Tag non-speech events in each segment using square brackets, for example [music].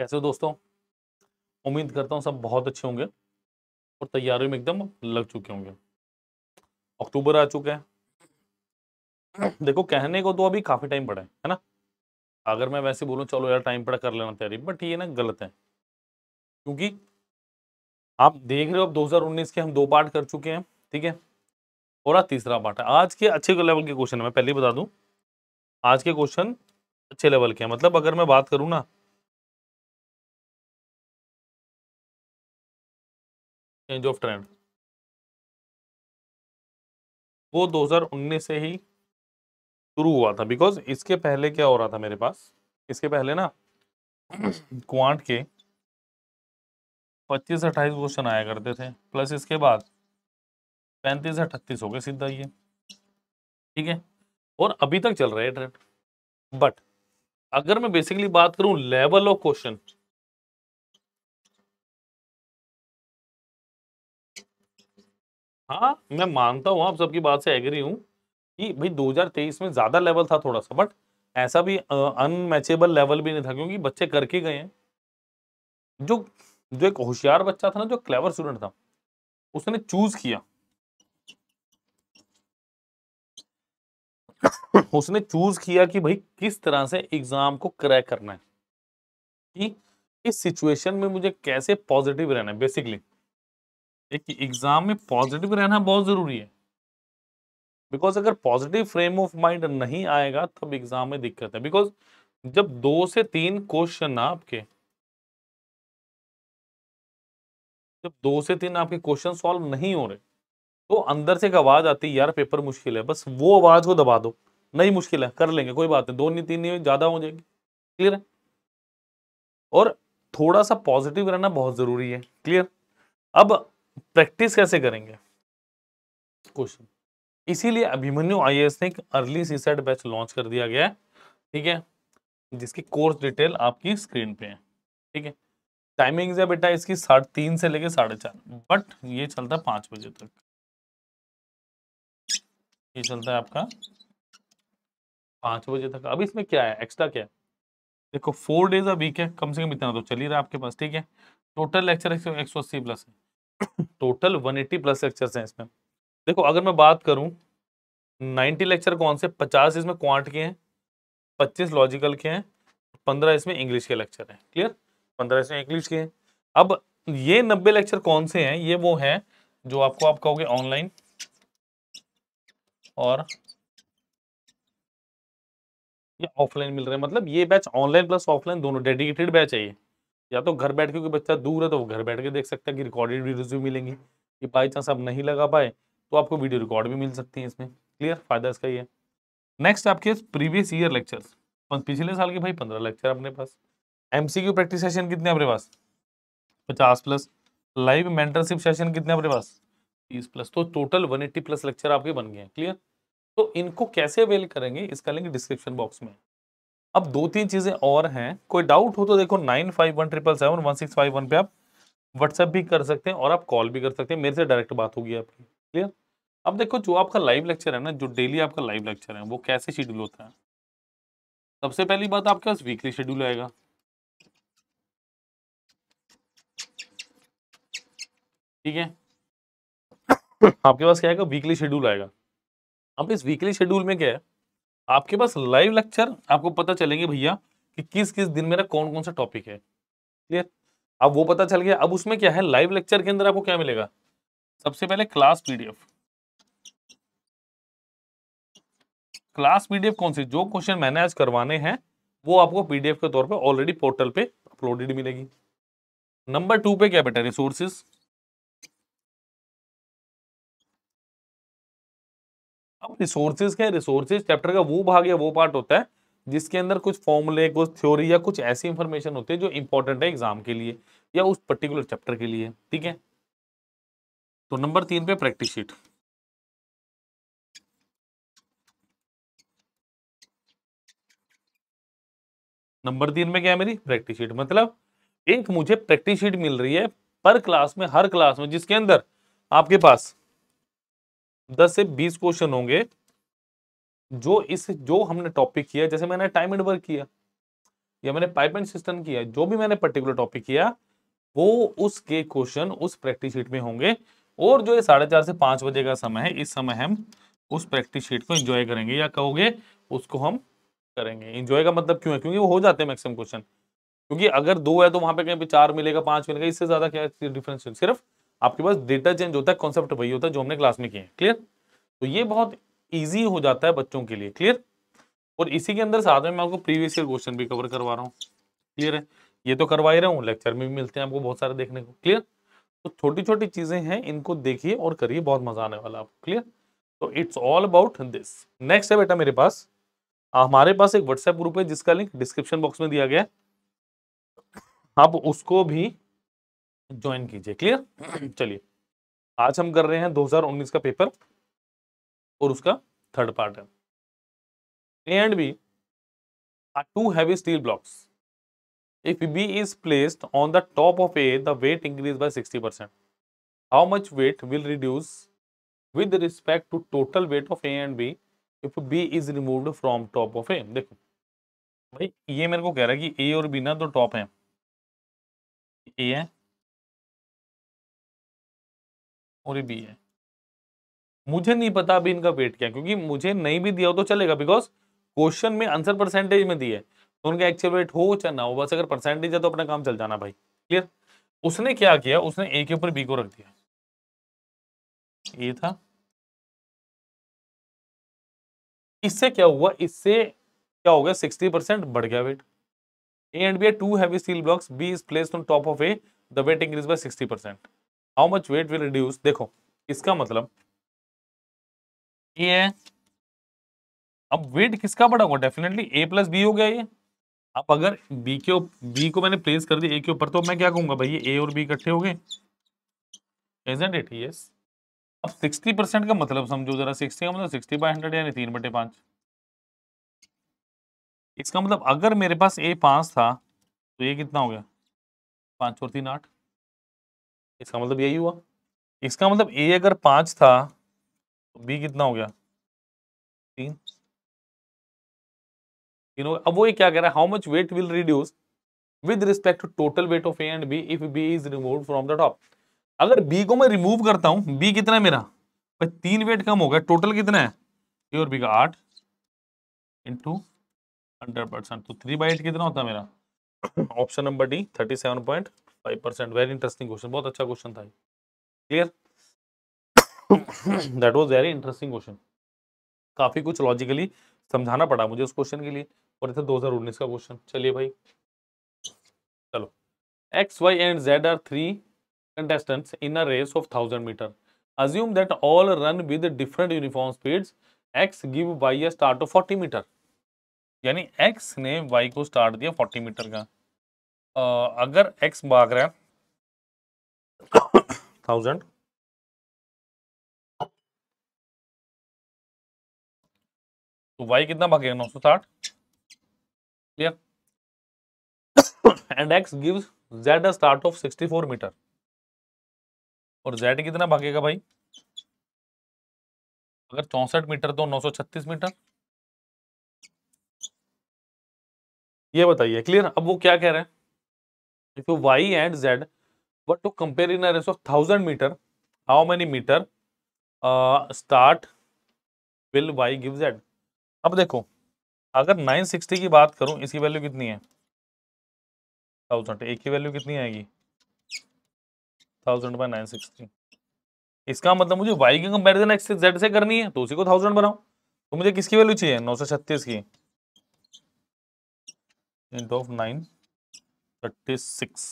कैसे हो दोस्तों उम्मीद करता हूँ सब बहुत अच्छे होंगे और तैयारी में एकदम लग चुके होंगे अक्टूबर आ चुका है देखो कहने को तो अभी काफ़ी टाइम पड़ा है ना अगर मैं वैसे बोलूँ चलो यार टाइम पड़ा कर लेना तैयारी बट ये ना गलत है क्योंकि आप देख रहे हो अब 2019 के हम दो पार्ट कर चुके हैं ठीक है और आज तीसरा पार्ट है आज के अच्छे लेवल के क्वेश्चन है मैं पहले बता दूँ आज के क्वेश्चन अच्छे लेवल के हैं मतलब अगर मैं बात करूँ ना चेंज ऑफ ट्रेंड वो 2019 से ही शुरू हुआ था बिकॉज इसके पहले क्या हो रहा था मेरे पास इसके पहले ना क्वांट के 25 अट्ठाईस क्वेश्चन आया करते थे प्लस इसके बाद पैंतीस अट्ठतीस हो गए सीधा ये ठीक है और अभी तक चल रहा है ट्रेंड बट अगर मैं बेसिकली बात करूं लेवल ऑफ क्वेश्चन हाँ मैं मानता हूँ आप सबकी बात से एग्री हूँ कि भाई 2023 में ज़्यादा लेवल था थोड़ा सा बट ऐसा भी अनमैचेबल लेवल भी नहीं था क्योंकि बच्चे करके गए हैं जो जो एक होशियार बच्चा था ना जो क्लेवर स्टूडेंट था उसने चूज किया उसने चूज किया कि भाई किस तरह से एग्जाम को क्रैक करना है कि इस सिचुएशन में मुझे कैसे पॉजिटिव रहना है बेसिकली एक एग्जाम में पॉजिटिव रहना बहुत जरूरी है बिकॉज अगर पॉजिटिव फ्रेम ऑफ माइंड नहीं आएगा तब एग्जाम में दिक्कत है बिकॉज जब दो से तीन क्वेश्चन आपके जब दो से तीन आपके क्वेश्चन सॉल्व नहीं हो रहे तो अंदर से एक आवाज आती है यार पेपर मुश्किल है बस वो आवाज को दबा दो नहीं मुश्किल है कर लेंगे कोई बात नहीं दो नहीं तीन नहीं ज्यादा हो जाएगी क्लियर है और थोड़ा सा पॉजिटिव रहना बहुत जरूरी है क्लियर अब प्रैक्टिस कैसे करेंगे क्वेश्चन इसीलिए अभिमन्यु आई ने एक अर्ली सीसेट बैच लॉन्च कर दिया गया है ठीक है जिसकी कोर्स डिटेल आपकी स्क्रीन पे है ठीक है टाइमिंग है बेटा इसकी साढ़े तीन से लेके साढ़े चार बट ये चलता है पांच बजे तक ये चलता है आपका पांच बजे तक अब इसमें क्या है एक्स्ट्रा क्या है देखो फोर डेज अ वीक है कम से कम इतना तो चल ही रहा है आपके पास ठीक है टोटल लेक्चर एक सौ अस्सी प्लस है टोटल 180 प्लस लेक्चर्स हैं इसमें देखो अगर मैं बात करूं 90 लेक्चर कौन से 50 इसमें क्वांट के हैं 25 लॉजिकल के हैं 15 इसमें इंग्लिश के लेक्चर हैं क्लियर 15 इसमें इंग्लिश के हैं अब ये 90 लेक्चर कौन से हैं ये वो हैं जो आपको आप कहोगे ऑनलाइन और ये ऑफलाइन मिल रहे हैं मतलब ये बैच ऑनलाइन प्लस ऑफलाइन दोनों डेडिकेटेड बैच है ये या तो घर बैठ के क्योंकि बच्चा दूर है तो वो घर बैठ के देख सकता है कि रिकॉर्डेड वीडियोज भी मिलेंगी कि बाई चांस आप नहीं लगा पाए तो आपको वीडियो रिकॉर्ड भी मिल सकती है इसमें क्लियर फायदा इसका ये नेक्स्ट आपके प्रीवियस ईयर लेक्चर्स पिछले साल के भाई पंद्रह लेक्चर अपने पास एमसीक्यू प्रैक्टिस सेशन कितने अपने पास पचास प्लस लाइव मेंटरशिप सेशन कितने अपने पास तीस प्लस तो total one eighty plus lecture आपके बन गए हैं क्लियर तो इनको कैसे अवेल करेंगे इसका लिंक डिस्क्रिप्शन बॉक्स में अब दो तीन चीज़ें और हैं कोई डाउट हो तो देखो nine five one triple seven one six five one पे आप व्हाट्सएप भी कर सकते हैं और आप कॉल भी कर सकते हैं मेरे से डायरेक्ट बात होगी आपकी क्लियर अब देखो जो आपका लाइव लेक्चर है ना जो डेली आपका लाइव लेक्चर है वो कैसे शेड्यूल होता है सबसे पहली बात आपके पास वीकली शेड्यूल आएगा ठीक है आपके पास क्या आएगा वीकली शेड्यूल आएगा अब इस वीकली शेड्यूल में क्या है आपके पास लाइव लेक्चर आपको पता चलेंगे भैया कि किस किस दिन मेरा कौन कौन सा टॉपिक है क्लियर अब वो पता चल गया अब उसमें क्या है लाइव लेक्चर के अंदर आपको क्या मिलेगा सबसे पहले क्लास पीडीएफ क्लास पीडीएफ कौन सी जो क्वेश्चन मैंने आज करवाने हैं वो आपको पीडीएफ के तौर पे ऑलरेडी पोर्टल पे अपलोडेड मिलेगी नंबर टू पे क्या बेटा रिसोर्सेज अब रिसोर्सेज क्या रिसोर्सेज चैप्टर का वो भाग या वो पार्ट होता है जिसके अंदर कुछ फॉर्मूले कुछ थ्योरी या कुछ ऐसी इंफॉर्मेशन होती है जो इंपॉर्टेंट है एग्जाम के लिए या उस पर्टिकुलर चैप्टर के लिए ठीक है तो नंबर तीन पे प्रैक्टिस शीट नंबर तीन में क्या है मेरी प्रैक्टिस शीट मतलब एक मुझे प्रैक्टिस शीट मिल रही है पर क्लास में हर क्लास में जिसके अंदर आपके पास दस से बीस क्वेश्चन होंगे जो इस जो हमने टॉपिक किया जैसे मैंने टाइम एंड वर्क किया या मैंने पाइप एंड सिस्टम किया जो भी मैंने पर्टिकुलर टॉपिक किया वो उसके क्वेश्चन उस प्रैक्टिस शीट में होंगे और जो ये साढ़े चार से पांच बजे का समय है इस समय हम उस प्रैक्टिस शीट को एंजॉय करेंगे या कहोगे उसको हम करेंगे एंजॉय का मतलब क्यों है क्योंकि वो हो जाते हैं मैक्सिमम क्वेश्चन क्योंकि अगर दो है तो वहां पे कहीं पे चार मिलेगा पांच मिलेगा इससे ज़्यादा क्या डिफरेंस सिर्फ आपके पास डेटा चेंज होता है कॉन्सेप्ट वही होता है जो हमने क्लास में किए क्लियर तो ये बहुत ईजी हो जाता है बच्चों के लिए क्लियर और इसी के अंदर साथ में मैं आपको प्रीवियस ईयर क्वेश्चन भी कवर करवा रहा हूँ क्लियर है ये तो करवा ही रहा हूँ लेक्चर में भी मिलते हैं आपको बहुत सारे देखने को क्लियर तो छोटी छोटी चीज़ें हैं इनको देखिए और करिए बहुत मजा आने वाला आपको क्लियर तो it's all about this next है बेटा मेरे पास हमारे पास एक व्हाट्सएप ग्रुप है जिसका लिंक डिस्क्रिप्शन बॉक्स में दिया गया है आप उसको भी ज्वाइन कीजिए क्लियर [clears throat] चलिए आज हम कर रहे हैं 2019 का पेपर और उसका थर्ड पार्ट है A and B are two heavy steel blocks if B is placed on the top of A the weight increase by 60 percent how much weight will reduce with respect to total weight of A and B if B is remove from top of A देखो भाई ये मेरे को कह रहा है कि ए और बी ना तो टॉप है ए है और ये बी है मुझे नहीं पता अभी इनका वेट क्या क्योंकि मुझे नहीं भी दिया हो तो चलेगा बिकॉज क्वेश्चन में आंसर परसेंटेज में दिए तो उनका एक्चुअल वेट हो चाहे ना हो बस अगर परसेंटेज है तो अपना काम चल जाना भाई क्लियर उसने क्या किया उसने ए के ऊपर बी को रख दिया ये था इससे क्या हुआ इससे क्या हो गया सिक्सटी परसेंट बढ़ गया weight A and B two heavy steel blocks B is placed on top of A the weight increase by sixty percent how much weight will reduce देखो इसका मतलब ये अब वेट किसका बड़ा होगा डेफिनेटली ए प्लस बी हो गया ये अब अगर बी के बी को मैंने प्लेस कर दिया ए के ऊपर तो मैं क्या कहूंगा भाई ये ए और बी इकट्ठे हो गए एजेंट अब 60 का मतलब समझो जरा 60 का मतलब 60 बाय 100 यानी तीन बटे पांच इसका मतलब अगर मेरे पास ए पांच था तो ये कितना हो गया पांच और तीन आठ इसका मतलब यही हुआ इसका मतलब ए अगर पांच था तो बी कितना हो गया तीन तीन हो अब वो ये क्या कह रहा है how much weight will reduce with respect to total weight of A and B if B is remove from the top अगर बी को मैं रिमूव करता हूं बी कितना है मेरा भाई तीन वेट कम हो गया टोटल कितना है ए और बी का आठ इंटू हंड्रेड परसेंट तो थ्री बाई एट कितना होता है मेरा option number D thirty seven point five percent very interesting question बहुत अच्छा क्वेश्चन था clear that was very interesting question काफ़ी कुछ लॉजिकली समझाना पड़ा मुझे उस क्वेश्चन के लिए और इसे 2019 का क्वेश्चन चलिए भाई चलो X Y and Z are three contestants in a race of 1000 meter assume that all run with different uniform speeds x give y a start of 40 यानी एक्स ने वाई को स्टार्ट दिया फोर्टी मीटर का अगर x भाग रहा है thousand तो वाई कितना भागेगा नौ सौ साठ clear and X gives Z a start of sixty four metre और जेड कितना भागेगा भाई अगर चौसठ मीटर तो नौ सौ छत्तीस मीटर ये बताइए क्लियर अब वो क्या कह रहे हैं if you y and z were to compare in a race of 1000 meter how many meter uh, start will y give z अब देखो अगर 960 की बात करूं इसकी वैल्यू कितनी है थाउजेंड ए की वैल्यू कितनी आएगी थाउजेंड बाई नाइन सिक्सटी इसका मतलब मुझे वाई की कंपेरिजन एक्स जेड से करनी है तो उसी को थाउजेंड बनाओ तो मुझे किसकी वैल्यू चाहिए नौ सौ छत्तीस की इंट of nine thirty six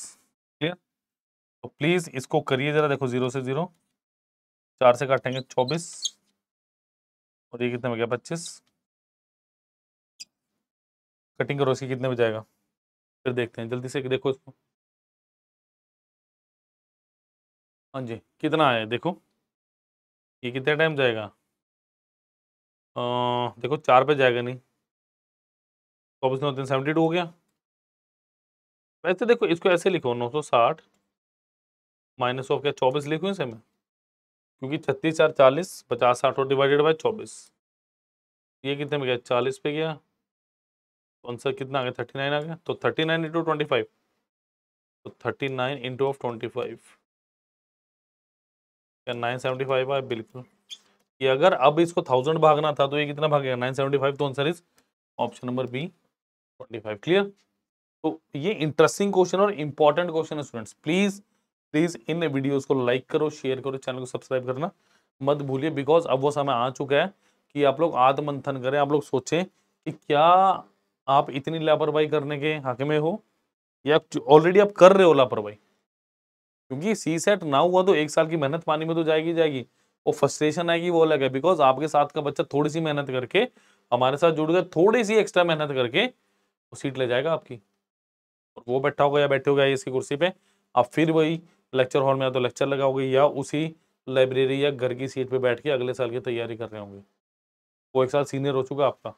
clear तो प्लीज़ इसको करिए ज़रा देखो ज़ीरो से ज़ीरो चार से काटेंगे चौबीस और ये कितने में गया पच्चीस कटिंग करो इसकी कितने में जाएगा फिर देखते हैं जल्दी से देखो इसको हाँ जी कितना है देखो ये कितने टाइम जाएगा आ, देखो चार पे जाएगा नहीं चौबीस नौ तीन सेवेंटी टू हो गया वैसे देखो इसको ऐसे लिखो 960 सौ साठ माइनस ऑफ क्या चौबीस लिखूँ इसे मैं क्योंकि छत्तीस चार चालीस पचास साठ और डिवाइडेड बाई चौबीस ये कितने में गया चालीस पे गया तो आंसर कितना आ गया थर्टी नाइन आ गया तो thirty nine into twenty five तो thirty nine into of twenty five क्या नाइन सेवेंटी फाइव आए बिल्कुल कि अगर अब इसको थाउजेंड भागना था तो ये कितना भागेगा नाइन सेवेंटी फाइव तो answer is option number B twenty five clear तो ये इंटरेस्टिंग क्वेश्चन और इंपॉर्टेंट क्वेश्चन है स्टूडेंट्स प्लीज प्लीज इन वीडियोस को लाइक करो शेयर करो चैनल को सब्सक्राइब करना मत भूलिए बिकॉज अब वो समय आ चुका है कि आप लोग आत्मंथन करें आप लोग सोचें कि क्या आप इतनी लापरवाही करने के हक में हो या ऑलरेडी आप कर रहे हो लापरवाही क्योंकि सी सेट ना हुआ तो एक साल की मेहनत पानी में तो जाएगी जाएगी वो फ्रस्ट्रेशन आएगी वो अलग है बिकॉज आपके साथ का बच्चा थोड़ी सी मेहनत करके हमारे साथ जुड़ गया थोड़ी सी एक्स्ट्रा मेहनत करके वो सीट ले जाएगा आपकी और वो बैठा होगा या बैठे होगा इसकी कुर्सी पे अब फिर वही लेक्चर हॉल में या तो लेक्चर लगा होगी या उसी लाइब्रेरी या घर की सीट पे बैठ के अगले साल की तैयारी कर रहे होंगे वो एक साल सीनियर हो चुका आपका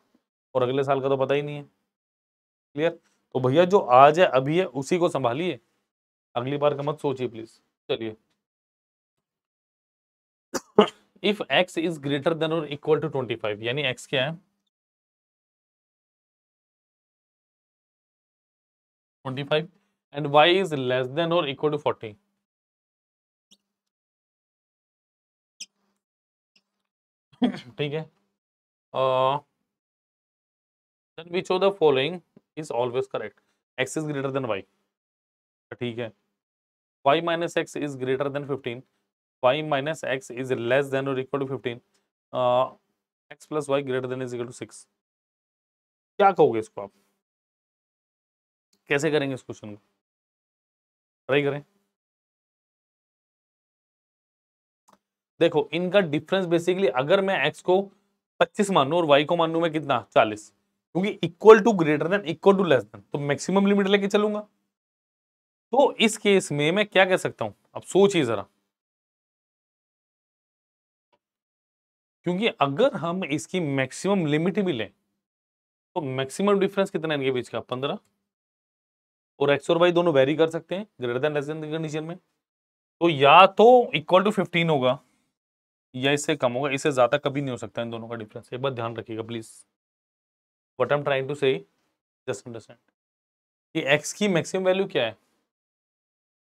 और अगले साल का तो पता ही नहीं है क्लियर तो भैया जो आज है अभी है उसी को संभालिए अगली बार का मत सोचिए प्लीज चलिए if X is greater than और इक्वल टू ट्वेंटी फाइव यानी एक्स क्या है 25 and y is less than or equal to 40. [coughs] ठीक है then which of the following is always correct X is greater than Y ठीक है Y minus X is greater than fifteen Y minus X is less than और equal to fifteen X plus Y greater than is equal to six क्या कहोगे इसको आप कैसे करेंगे इस क्वेश्चन को ट्राई करें देखो इनका डिफरेंस बेसिकली अगर मैं एक्स को 25 मानू और वाई को मान लू मैं कितना 40 क्योंकि equal to greater than equal to less than तो मैक्सिमम लिमिट लेके चलूंगा तो इस केस में मैं क्या कह सकता हूं अब सोचिए जरा क्योंकि अगर हम इसकी मैक्सिमम लिमिट भी लें तो मैक्सिमम डिफरेंस कितना है इनके बीच का पंद्रह और एक्स और वाई दोनों वेरी कर सकते हैं greater than less than condition में तो या तो इक्वल टू फिफ्टीन होगा या इससे कम होगा इससे ज़्यादा कभी नहीं हो सकता इन दोनों का डिफरेंस एक बार ध्यान रखिएगा please what am trying to say just understand कि एक्स की मैक्सिमम वैल्यू क्या है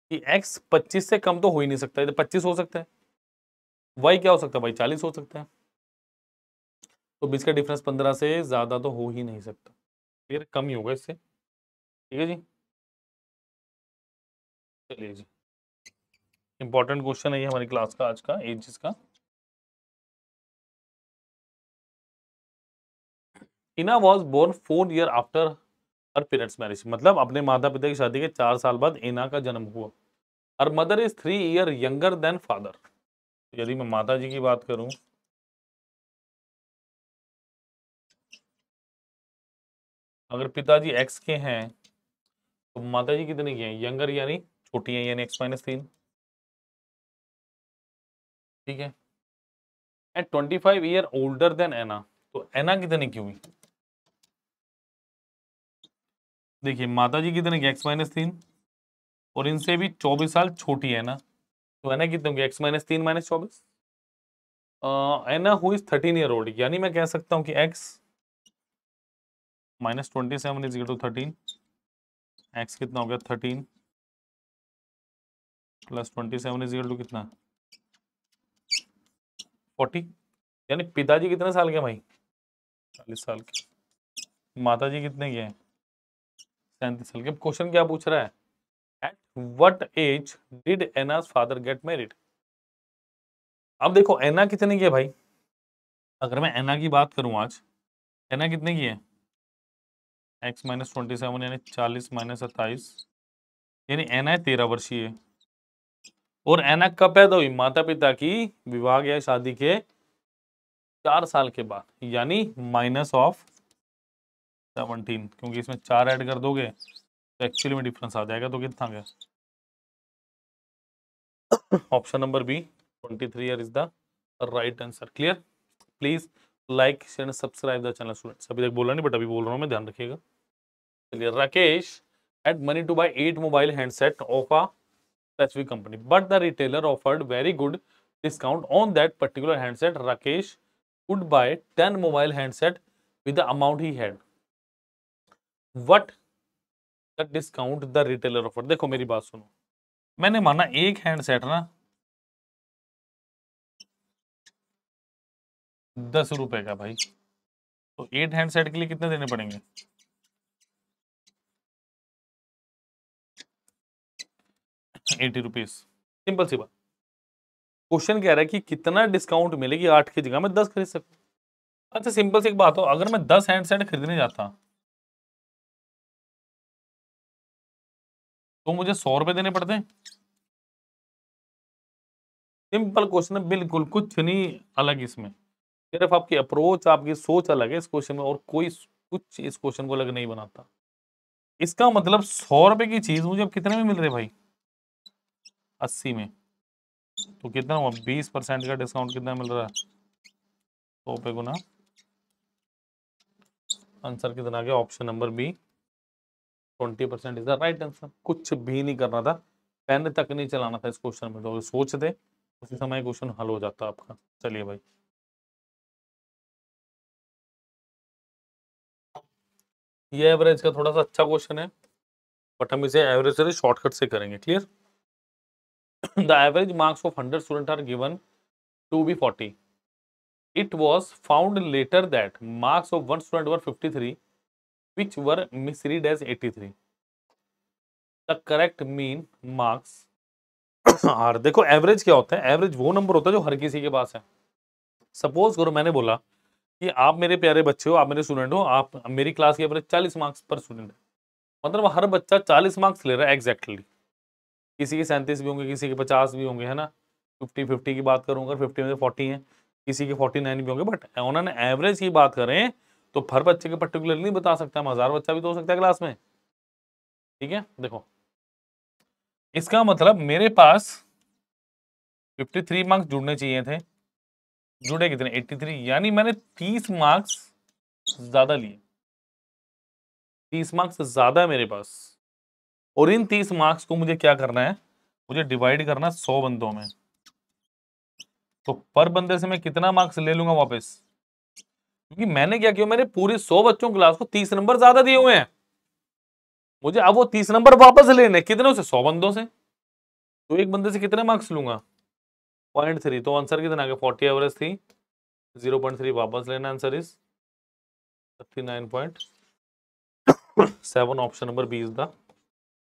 कि एक्स पच्चीस से कम तो हो ही नहीं सकता तो पच्चीस हो सकता है वाई क्या हो सकता है भाई चालीस हो सकता है तो बीच का डिफरेंस पंद्रह से ज़्यादा तो हो ही नहीं सकता क्लियर कम ही होगा इससे ठीक है जी चलिए जी इंपॉर्टेंट क्वेश्चन है ये हमारी क्लास का आज का एजिस का Ina was born four year after her parents marriage मतलब अपने माता पिता की शादी के चार साल बाद इना का जन्म हुआ her mother is three year younger than father यदि मैं माता जी की बात करूं अगर पिताजी एक्स के हैं तो माता जी कितने के हैं यंगर यानी छोटी है यानी एक्स माइनस तीन ठीक है and twenty five year older than Ena तो एना कितने की हुई देखिए माता जी कितने की एक्स माइनस तीन और इनसे भी चौबीस साल छोटी है ना तो एना कितने की एक्स माइनस तीन माइनस चौबीस एना हुई थर्टीन ईयर ओल्ड यानी मैं कह सकता हूं कि X minus twenty seven is to thirteen X कितना हो गया thirteen plus twenty seven is equal to कितना फोर्टी यानी पिताजी कितने साल के भाई चालीस साल के माता जी कितने के हैं सैंतीस साल के अब क्वेश्चन क्या पूछ रहा है at what age did Ena's father get married अब देखो एना कितने की है भाई अगर मैं एना की बात करूं आज एना कितने की है एक्स माइनस ट्वेंटी सेवन यानी चालीस माइनस सत्ताईस यानी एना है तेरह वर्षीय और एनक कब पैदा हुई माता पिता की विवाह या शादी के चार साल के बाद यानी माइनस ऑफ सेवनटीन क्योंकि इसमें चार ऐड कर दोगे तो एक्चुअली में डिफरेंस आ जाएगा तो कितना गया option number B twenty three year is the right answer clear please like share subscribe the channel students अभी तक बोला नहीं बट अभी बोल रहा हूँ मैं ध्यान रखिएगा चलिए Rakesh at money to buy eight mobile handset of a specific company. But the retailer offered very good discount on that particular handset. Rakesh could buy 10 mobile handset with the amount he had. What the discount the retailer offered? देखो मेरी बात सुनो मैंने माना एक handset ना दस रुपए का भाई तो एट हैंडसेट के लिए कितने देने पड़ेंगे एटी रुपीज सिंपल सी बात क्वेश्चन कह रहा है कि कितना डिस्काउंट मिलेगी आठ की जगह मैं दस खरीद सकता अच्छा सिंपल सी एक बात हो अगर मैं दस हैंडसेट खरीदने जाता तो मुझे सौ रुपए देने पड़ते सिंपल क्वेश्चन है बिल्कुल कुछ नहीं अलग इसमें सिर्फ आपकी अप्रोच आपकी सोच अलग है इस क्वेश्चन में और कोई कुछ इस क्वेश्चन को अलग नहीं बनाता इसका मतलब सौ रुपए की चीज मुझे अब कितने में मिल रही है भाई अस्सी में तो कितना हुआ बीस परसेंट का डिस्काउंट कितना मिल रहा है सौ पे गुना आंसर कितना आ गया option number B twenty percent is the right answer कुछ भी नहीं करना था पेन तक नहीं चलाना था इस क्वेश्चन में तो सोचते उसी समय क्वेश्चन हल हो जाता आपका चलिए भाई ये एवरेज का थोड़ा सा अच्छा क्वेश्चन है बट हम इसे एवरेज से शॉर्टकट से करेंगे clear the average marks of hundred student are given to be forty it was found later that marks of one student were fifty three which were misread as eighty three the correct mean marks are देखो average क्या होता है average वो number होता है जो हर किसी के पास है सपोज करो मैंने बोला कि आप मेरे प्यारे बच्चे हो आप मेरे स्टूडेंट हो आप मेरी क्लास की एवरेज चालीस मार्क्स पर स्टूडेंट है मतलब हर बच्चा चालीस मार्क्स ले रहा है एग्जैक्टली किसी के सैंतीस भी होंगे किसी के पचास भी होंगे है ना फिफ्टी फिफ्टी की बात करूँगा फिफ्टी में से फोर्टी है किसी के फोर्टी नाइन भी होंगे बट उन्होंने एवरेज की बात करें तो हर बच्चे के पर्टिकुलर नहीं बता सकता हम हज़ार बच्चा भी तो हो सकता है क्लास में ठीक है देखो इसका मतलब मेरे पास फिफ्टी थ्री मार्क्स जुड़ने चाहिए थे जुड़े कितने एट्टी थ्री यानी मैंने तीस मार्क्स ज़्यादा लिए तीस मार्क्स ज़्यादा मेरे पास और इन तीस मार्क्स को मुझे क्या करना है मुझे डिवाइड करना है सौ बंदों में तो पर बंदे से मैं कितना मार्क्स ले लूंगा वापस क्योंकि मैंने क्या किया मैंने पूरे सौ बच्चों क्लास को तीस नंबर ज्यादा दिए हुए हैं मुझे अब वो तीस नंबर वापस लेने कितने से सौ बंदों से तो एक बंदे से कितने मार्क्स लूंगा पॉइंट थ्री तो आंसर कितना आगे फोर्टी एवरेज थी जीरो पॉइंट थ्री वापस लेना answer is thirty nine point seven option number B is the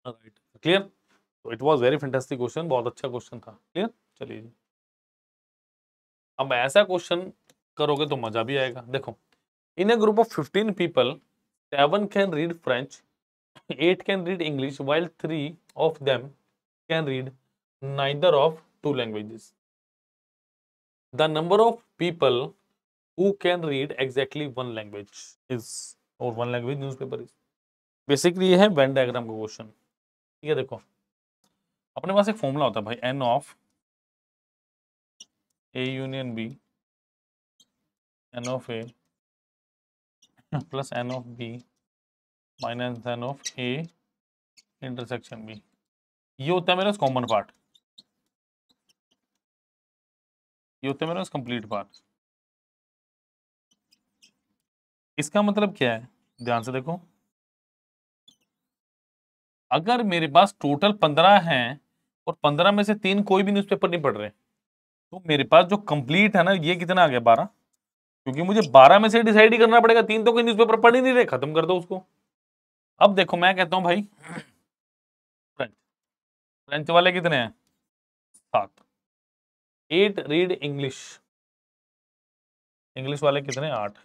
clear तो it was very fantastic question बहुत अच्छा क्वेश्चन था क्लियर चलिए जी अब ऐसा क्वेश्चन करोगे तो मजा भी आएगा देखो in a group of fifteen people seven can read French eight can read English while three of them can read neither of two languages the number of people who can read exactly one language is और one language news paper is basically ये है Venn diagram का question है देखो अपने पास एक formula होता है भाई N of A union B N of A plus N of B minus N of A intersection B ये होता है मेरा कॉमन पार्ट ये होता है मेरा कंप्लीट पार्ट इसका मतलब क्या है ध्यान से देखो अगर मेरे पास टोटल पंद्रह हैं और पंद्रह में से तीन कोई भी न्यूज़पेपर नहीं पढ़ रहे तो मेरे पास जो कंप्लीट है ना ये कितना आ गया बारह क्योंकि मुझे बारह में से डिसाइड ही करना पड़ेगा तीन तो कोई न्यूज़पेपर पढ़ ही नहीं रहे खत्म कर दो उसको अब देखो मैं कहता हूँ भाई फ्रेंच फ्रेंच वाले कितने हैं सात एट रीड इंग्लिश इंग्लिश वाले कितने आठ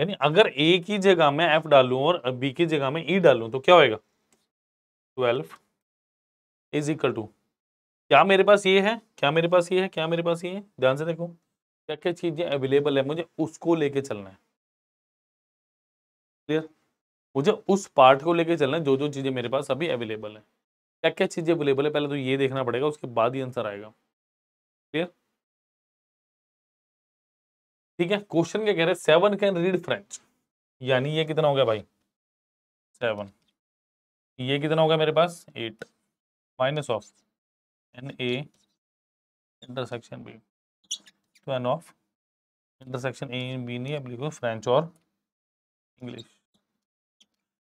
यानी अगर ए की जगह मैं एफ डालूं और बी की जगह में ई e डालूं तो क्या होएगा ट्वेल्व इज इक्वल टू क्या मेरे पास ये है क्या मेरे पास ये है क्या मेरे पास ये है ध्यान से देखो क्या क्या चीज़ें अवेलेबल है मुझे उसको लेके चलना है क्लियर मुझे उस पार्ट को लेके चलना है जो जो चीज़ें मेरे पास अभी अवेलेबल है क्या क्या चीज़ें अवेलेबल है पहले तो ये देखना पड़ेगा उसके बाद ही आंसर आएगा क्लियर ठीक है क्वेश्चन क्या कह रहे हैं सेवन कैन रीड फ्रेंच यानी ये कितना हो गया भाई सेवन ये कितना हो गया मेरे पास eight minus of N A intersection B तो N of intersection A B नहीं अब लिखो फ्रेंच और इंग्लिश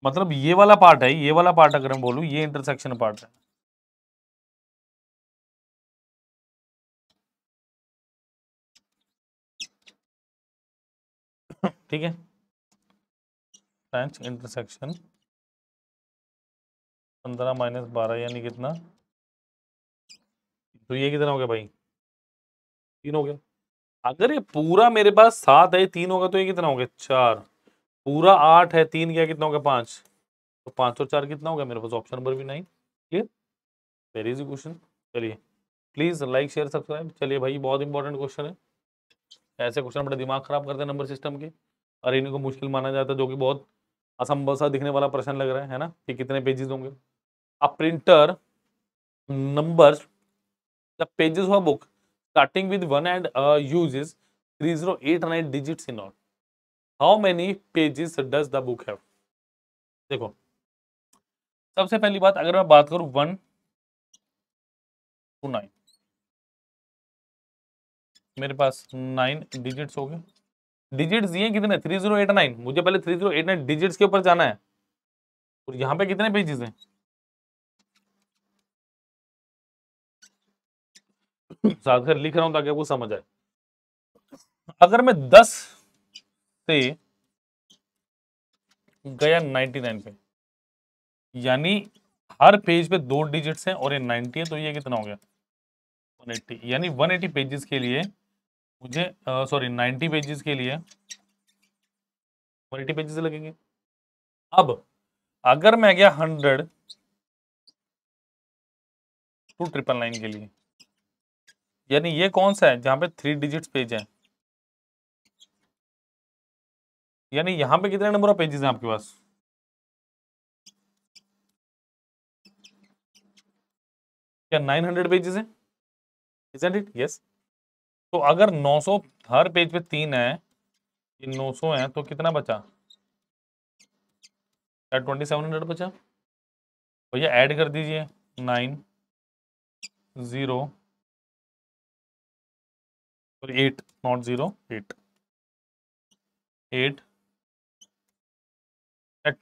मतलब ये वाला पार्ट है ये वाला पार्ट अगर मैं बोलूँ ये इंटरसेक्शन पार्ट है ठीक है फ्रेंच इंटरसेक्शन पंद्रह माइनस बारह यानी कितना तो ये कितना हो गया भाई तीन हो गया अगर ये पूरा मेरे पास सात है तीन होगा तो ये कितना हो गया चार पूरा आठ है तीन क्या कितना गया पांच तो पांच और चार कितना होगा मेरे पास ऑप्शन नंबर भी नहीं क्लियर वेरी इजी क्वेश्चन चलिए प्लीज़ लाइक शेयर सब्सक्राइब चलिए भाई बहुत इंपॉर्टेंट क्वेश्चन है ऐसे क्वेश्चन बड़े दिमाग खराब करते हैं नंबर सिस्टम के और इन्हीं को मुश्किल माना जाता है जो कि बहुत असंभव सा दिखने वाला प्रश्न लग रहा है, है ना कि कितने पेजेस होंगे a printer number the pages of book starting with one and use is three zero eight nine digits in all how many pages does the book have देखो सबसे पहली बात अगर मैं बात करूं वन टू नाइन मेरे पास नाइन डिजिट्स हो गए डिजिट दिए कितने थ्री जीरो एट नाइन मुझे पहले three zero eight nine digits के ऊपर जाना है और यहाँ पे कितने पेजेस हैं साथ साथ लिख रहा हूं ताकि आपको समझ आए अगर मैं दस से गया नाइनटी नाइन पे यानी हर पेज पे दो डिजिट्स हैं और ये नाइनटी है तो ये कितना हो गया 180 यानी 180 पेजेस के लिए मुझे सॉरी नाइन्टी पेजेस के लिए एटी पेजेस लगेंगे अब अगर मैं गया हंड्रेड टू ट्रिपल नाइन के लिए यानी ये कौन सा है जहां पे थ्री डिजिट्स पेज है यानी यहाँ पे कितने नंबर ऑफ पेजेस हैं आपके पास क्या nine hundred pages and it yes यस तो अगर 900 हर पेज पे तीन है ये 900 है तो कितना बचा ट्वेंटी सेवन हंड्रेड बचा भैया ऐड कर दीजिए nine zero eight nought zero eight eight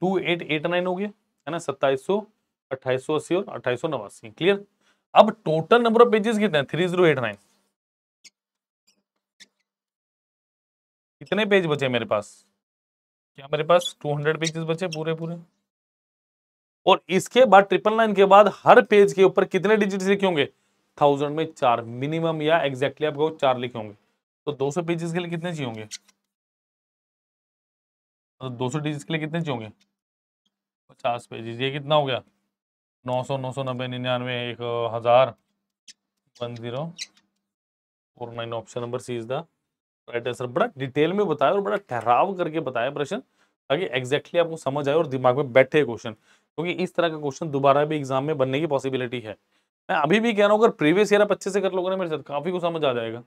two eight eight nine हो गया है ना सत्ताईस सौ अट्ठाईस सौ अस्सी और अट्ठाईस सौ नवासी क्लियर अब टोटल नंबर ऑफ पेजेस कितने थ्री जीरो एट नाइन कितने पेज बचे मेरे पास क्या मेरे पास 200 पेजेस बचे पूरे पूरे और इसके बाद ट्रिपल नाइन के बाद हर पेज के ऊपर कितने डिजिट लिखे होंगे थाउजेंड में चार मिनिमम या एग्जैक्टली आपको चार लिखे होंगे तो 200 पेजेस के लिए कितने चाहिए होंगे तो 200 डिजिट के लिए कितने चाहिए होंगे पचास पेजेस ये कितना हो गया नौ सौ नौ सौ नब्बे निन्यानवे एक हज़ार one zero four nine option number C is the right answer बड़ा डिटेल में बताया और बड़ा ठहराव करके बताया प्रश्न ताकि एग्जैक्टली आपको समझ आए और दिमाग में बैठे क्वेश्चन क्योंकि इस तरह का क्वेश्चन दोबारा भी एग्जाम में बनने की पॉसिबिलिटी है मैं अभी भी कह रहा हूँ अगर प्रीवियस ईयर आप अच्छे से कर लोगों ना मेरे साथ काफ़ी कुछ समझ आ जाएगा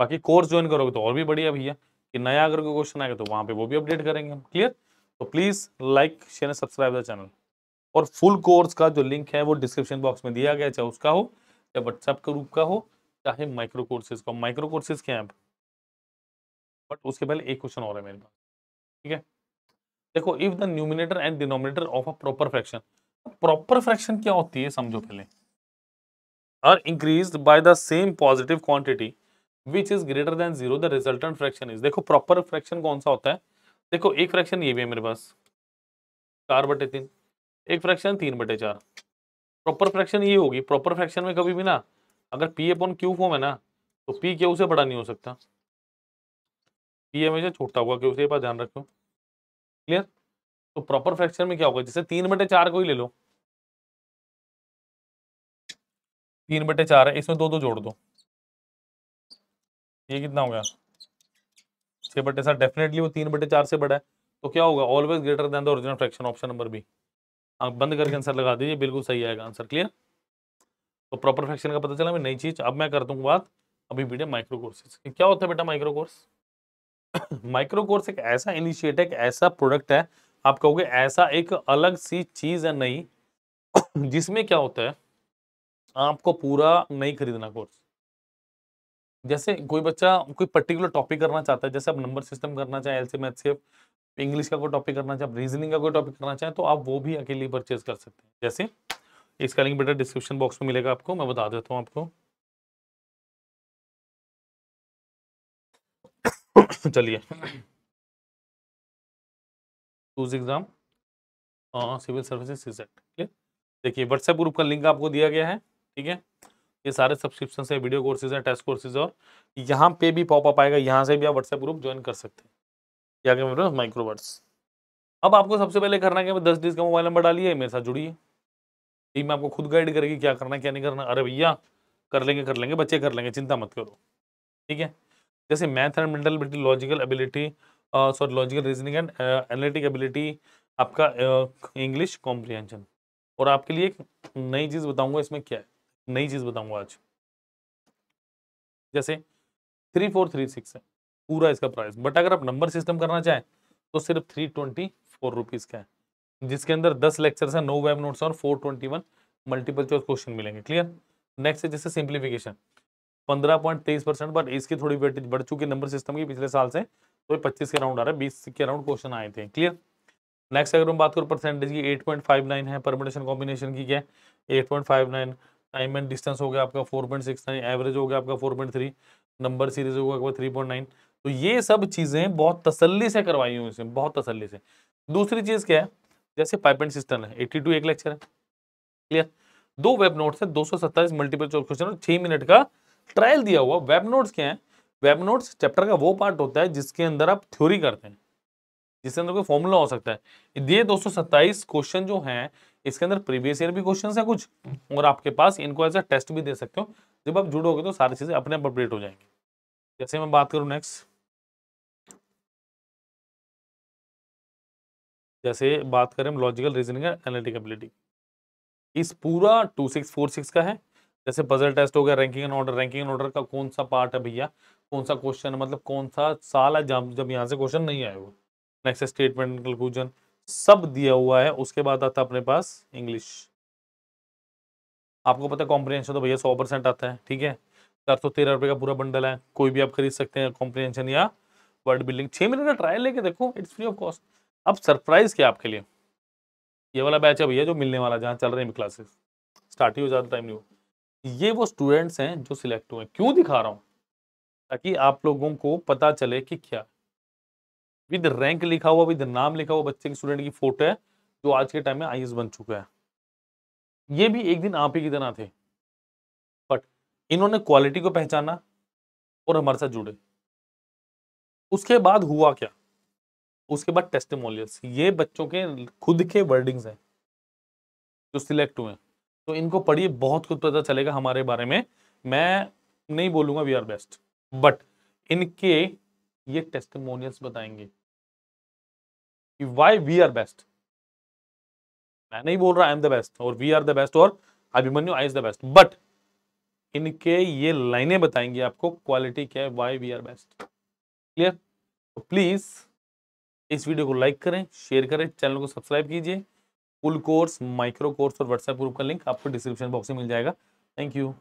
बाकी कोर्स ज्वाइन करोगे तो और भी बढ़िया भैया कि नया अगर कोई क्वेश्चन आएगा तो वहाँ पे वो भी अपडेट करेंगे हम क्लियर तो please like share and subscribe the channel और फुल कोर्स का जो लिंक है वो डिस्क्रिप्शन बॉक्स में दिया गया चाहे उसका हो या व्हाट्सएप ग्रुप का हो चाहे माइक्रो कोर्सेज का माइक्रो कोर्सेज क्या है बट उसके पहले एक क्वेश्चन और है मेरे पास ठीक है देखो if the numerator and denominator of a proper fraction proper fraction क्या होती है समझो पहले are increase by the same positive quantity which is greater than zero the resultant fraction is देखो प्रॉपर फ्रैक्शन कौन सा होता है देखो एक फ्रैक्शन ये भी है मेरे पास चार बटे तीन एक फ्रैक्शन तीन बटे चार प्रॉपर फ्रैक्शन ये होगी प्रॉपर फ्रैक्शन में कभी भी ना अगर पी अपॉन क्यू फॉर्म है ना तो पी क्यू से बड़ा नहीं हो सकता पी हमेशा छोटा होगा क्योंकि पास ध्यान रखो क्लियर तो प्रॉपर फ्रैक्शन में क्या होगा जैसे तीन बटे चार को ही ले लो तीन बटे चार है इसमें दो दो जोड़ दो ये कितना हो गया छह बटे सात डेफिनेटली वो तीन बटे चार से बड़ा है तो क्या होगा always greater than the original fraction option number B आप बंद करके आंसर लगा दीजिए बिल्कुल सही आएगा आंसर क्लियर तो प्रॉपर फ्रैक्शन का पता चला मैं नई चीज़ अब मैं करता हूँ बात अभी वीडियो माइक्रो कोर्सेज क्या होता है बेटा माइक्रो कोर्स माइक्रो कोर्स एक ऐसा इनिशिएटिव एक ऐसा प्रोडक्ट है आप कहोगे ऐसा एक अलग सी चीज है नहीं जिसमें क्या होता है आपको पूरा नहीं खरीदना कोर्स जैसे कोई बच्चा कोई पर्टिकुलर टॉपिक करना चाहता है जैसे आप नंबर सिस्टम करना चाहें एलसी मैथ से इंग्लिश का कोई टॉपिक करना चाहे रीजनिंग का कोई टॉपिक करना चाहें तो आप वो भी अकेले परचेज कर सकते हैं जैसे इसका लिंक बेटा डिस्क्रिप्शन बॉक्स में मिलेगा आपको मैं बता देता हूँ आपको [coughs] चलिए टूज एग्जाम सिविल सर्विसेज ठीक क्लियर देखिए व्हाट्सएप ग्रुप का लिंक आपको दिया गया है ठीक है ये सारे सब्सक्रिप्शन है वीडियो कोर्सेज है टेस्ट कोर्सेज और यहाँ पे भी पॉपअप आएगा यहाँ से भी आप व्हाट्सएप ग्रुप ज्वाइन कर सकते हैं या क्या मेरे माइक्रोवर्ड्स अब आपको सबसे पहले करना क्या दस डिज का मोबाइल नंबर डालिए मेरे साथ जुड़िए टीम आपको खुद गाइड करेगी क्या करना क्या नहीं करना अरे भैया कर लेंगे कर लेंगे बच्चे कर लेंगे चिंता मत करो ठीक है जैसे math and mental logical ability sorry logical reasoning and analytic ability आपका इंग्लिश uh, कॉम्प्रिहेंशन और आपके लिए एक नई चीज़ बताऊंगा इसमें क्या है नई चीज़ बताऊंगा आज जैसे थ्री फोर थ्री सिक्स है पूरा इसका प्राइस बट अगर आप नंबर सिस्टम करना चाहें तो सिर्फ थ्री ट्वेंटी फोर रुपीज़ का है जिसके अंदर दस लेक्चर्स हैं नो वेब नोट्स और four twenty one multiple choice question मिलेंगे क्लियर नेक्स्ट है जैसे सिंप्लीफिकेशन पंद्रह पॉइंट तेईस परसेंट बट इसकी थोड़ी वेटेज बढ़ चुकी है नंबर सिस्टम की पिछले साल से तो पच्चीस के राउंड आ रहा है बीस के राउंड क्वेश्चन आए थे क्लियर नेक्स्ट अगर हम बात करो परसेंटेज की एट पॉइंट फाइव नाइन है परमिटेशन कॉम्बिनेशन की क्या eight point five nine time and distance हो गया आपका four point six nine average हो गया आपका four point three number series होगा आपका थ्री पॉइंट नाइन तो ये सब चीज़ें बहुत तसल्ली से करवाई हुई इसमें बहुत तसल्ली से दूसरी चीज़ क्या है जैसे पाइप एंड सिस्टम है एट्टी टू एक लेक्चर है क्लियर दो वेब नोट्स है दो सौ सत्ताईस मल्टीपल चॉइस क्वेश्चन और छः मिनट का ट्रायल दिया हुआ वेब नोट्स क्या है वेब नोट्स चैप्टर का वो पार्ट होता है जिसके अंदर आप थ्योरी करते हैं जिसके अंदर कोई फॉर्मूला हो सकता है ये दो क्वेश्चन जो हैं इसके अंदर प्रीवियस ईयर भी क्वेश्चन है कुछ और आपके पास इनको एज अ टेस्ट भी दे सकते हो जब आप जुड़ोगे तो सारी चीज़ें अपने आप अपडेट हो जाएंगे जैसे मैं बात करूँ नेक्स्ट जैसे बात करें लॉजिकल रीजनिंग एनालिटिक एबिलिटी इस पूरा टू सिक्स फोर सिक्स का है जैसे पजल टेस्ट हो गया ranking and order ranking and order का कौन सा पार्ट है भैया कौन सा क्वेश्चन मतलब कौन सा साल है जब जब यहाँ से क्वेश्चन नहीं आए हुए नेक्स्ट स्टेटमेंट कंक्लूजन सब दिया हुआ है उसके बाद आता है अपने पास इंग्लिश आपको पता है कॉम्प्रीहेंशन तो भैया सौ परसेंट आता है ठीक है चार सौ तेरह रुपये का पूरा बंडल है कोई भी आप खरीद सकते हैं कॉम्प्रीहेंशन या वर्ड बिल्डिंग छः महीने का ट्रायल लेके देखो इट्स फ्री ऑफ कॉस्ट अब सरप्राइज क्या आपके लिए ये वाला बैच है भैया जो मिलने वाला जहाँ चल रहे हैं क्लासेस स्टार्ट ही हो ज़्यादा टाइम नहीं हो ये वो स्टूडेंट्स हैं जो सिलेक्ट हुए क्यों दिखा रहा हूं ताकि आप लोगों को पता चले कि क्या विद रैंक लिखा हुआ विद नाम लिखा हुआ बच्चे के स्टूडेंट की फोटो है जो आज के टाइम में आई बन चुका है ये भी एक दिन आप ही की तरह थे बट इन्होंने क्वालिटी को पहचाना और हमारे साथ जुड़े उसके बाद हुआ क्या उसके बाद टेस्टमोलियस ये बच्चों के खुद के वर्डिंग्स हैं जो सिलेक्ट हुए हैं तो इनको पढ़िए बहुत कुछ पता चलेगा हमारे बारे में मैं नहीं बोलूंगा वी आर बेस्ट बट इनके ये टेस्टमोनियल्स बताएंगे कि वाई वी आर बेस्ट मैं नहीं बोल रहा आई एम द बेस्ट और वी आर द बेस्ट और Abhimanyu I is the best but इनके ये लाइनें बताएंगी आपको क्वालिटी क्या है why we are best clear तो प्लीज इस वीडियो को लाइक करें शेयर करें चैनल को सब्सक्राइब कीजिए फुल कोर्स माइक्रो कोर्स और व्हाट्सएप ग्रुप का लिंक आपको डिस्क्रिप्शन बॉक्स में मिल जाएगा थैंक यू